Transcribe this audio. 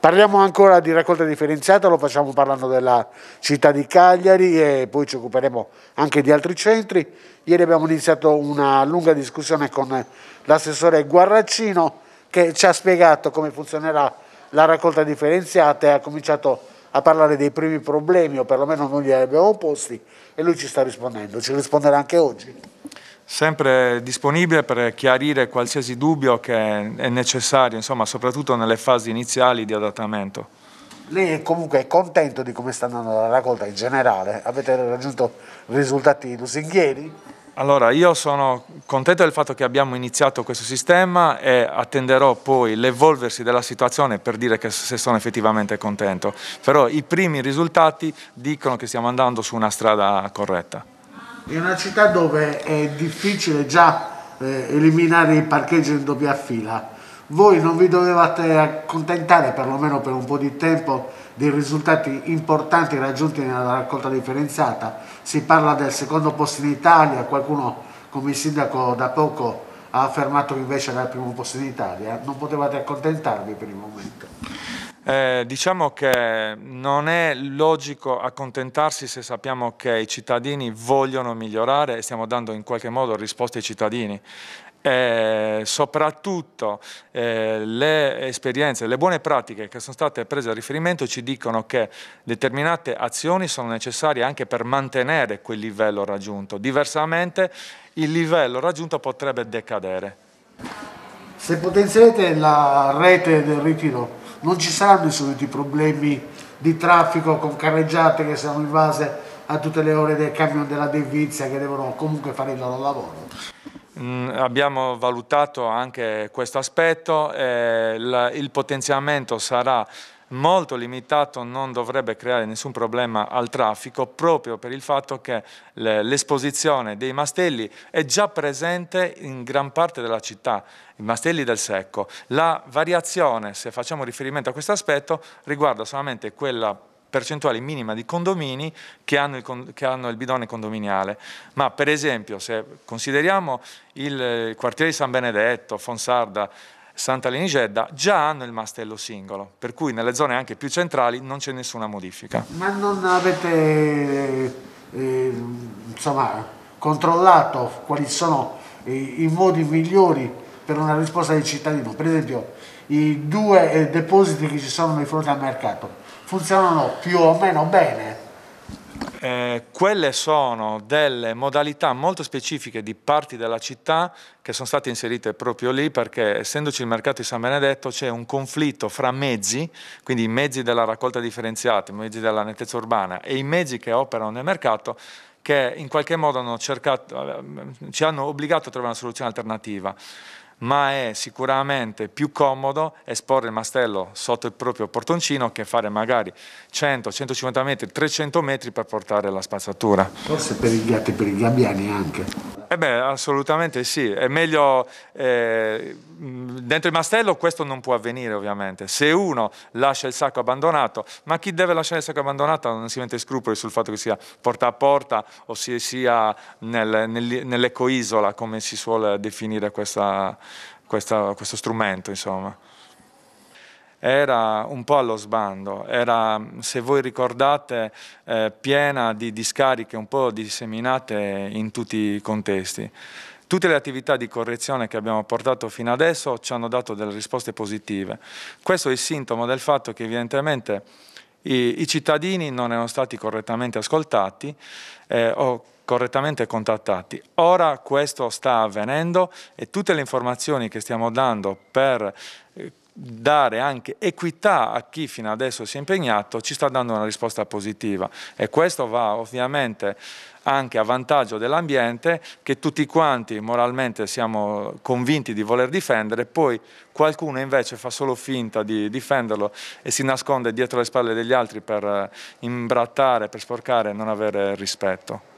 Parliamo ancora di raccolta differenziata, lo facciamo parlando della città di Cagliari e poi ci occuperemo anche di altri centri. Ieri abbiamo iniziato una lunga discussione con l'assessore Guarraccino che ci ha spiegato come funzionerà la raccolta differenziata e ha cominciato a parlare dei primi problemi o perlomeno non li abbiamo posti e lui ci sta rispondendo, ci risponderà anche oggi sempre disponibile per chiarire qualsiasi dubbio che è necessario, insomma, soprattutto nelle fasi iniziali di adattamento. Lei comunque è contento di come sta andando la raccolta in generale? Avete raggiunto risultati lusinghieri? Allora, io sono contento del fatto che abbiamo iniziato questo sistema e attenderò poi l'evolversi della situazione per dire se sono effettivamente contento. Però i primi risultati dicono che stiamo andando su una strada corretta in una città dove è difficile già eh, eliminare i parcheggi in doppia fila. Voi non vi dovevate accontentare, perlomeno per un po' di tempo, dei risultati importanti raggiunti nella raccolta differenziata. Si parla del secondo posto in Italia, qualcuno come il sindaco da poco ha affermato che invece era il primo posto in Italia. Non potevate accontentarvi per il momento. Eh, diciamo che non è logico accontentarsi se sappiamo che i cittadini vogliono migliorare e stiamo dando in qualche modo risposte ai cittadini. Eh, soprattutto eh, le esperienze, le buone pratiche che sono state prese a riferimento ci dicono che determinate azioni sono necessarie anche per mantenere quel livello raggiunto, diversamente il livello raggiunto potrebbe decadere. Se potenziate la rete del ritiro non ci saranno i soliti problemi di traffico con carreggiate che sono invase a tutte le ore del camion della Devizia che devono comunque fare il loro lavoro. Mm, abbiamo valutato anche questo aspetto, eh, il, il potenziamento sarà molto limitato non dovrebbe creare nessun problema al traffico proprio per il fatto che l'esposizione dei mastelli è già presente in gran parte della città, i mastelli del secco. La variazione, se facciamo riferimento a questo aspetto, riguarda solamente quella percentuale minima di condomini che hanno, il, che hanno, il, bidone condominiale. Ma per esempio se consideriamo il quartiere di San Benedetto, Fonsarda, Santa Leni già hanno il mastello singolo, per cui nelle zone anche più centrali non c'è nessuna modifica. Ma non avete eh, insomma, controllato quali sono i, i modi migliori per una risposta del cittadino? Per esempio i due eh, depositi che ci sono di fronte al mercato funzionano più o meno bene? Eh, quelle sono delle modalità molto specifiche di parti della città che sono state inserite proprio lì perché essendoci il mercato di San Benedetto c'è un conflitto fra mezzi, quindi i mezzi della raccolta differenziata, i mezzi della nettezza urbana e i mezzi che operano nel mercato che in qualche modo hanno cercato, eh, ci hanno obbligato a trovare una soluzione alternativa ma è sicuramente più comodo esporre il mastello sotto il proprio portoncino che fare magari 100, 150 metri, 300 metri per portare la spazzatura. Forse per i gatti e per i gabbiani anche. Eh beh, assolutamente sì. È meglio eh, mm, dentro il mastello questo non può avvenire, ovviamente. Se uno lascia il sacco abbandonato, ma chi deve lasciare il sacco abbandonato non si mette scrupoli sul fatto che sia porta a porta o si sia nel, nel, nell'ecoisola, come si suole definire questa, questa, questo strumento, insomma era un po' allo sbando, era, se voi ricordate, eh, piena di discariche un po' disseminate in tutti i contesti. Tutte le attività di correzione che abbiamo portato fino adesso ci hanno dato delle risposte positive. Questo è il sintomo del fatto che evidentemente i, i cittadini non erano stati correttamente ascoltati eh, o correttamente contattati. Ora questo sta avvenendo e tutte le informazioni che stiamo dando per eh, dare anche equità a chi fino adesso si è impegnato, ci sta dando una risposta positiva e questo va ovviamente anche a vantaggio dell'ambiente che tutti quanti moralmente siamo convinti di voler difendere, poi qualcuno invece fa solo finta di difenderlo e si nasconde dietro le spalle degli altri per eh, imbrattare, per sporcare e non avere rispetto.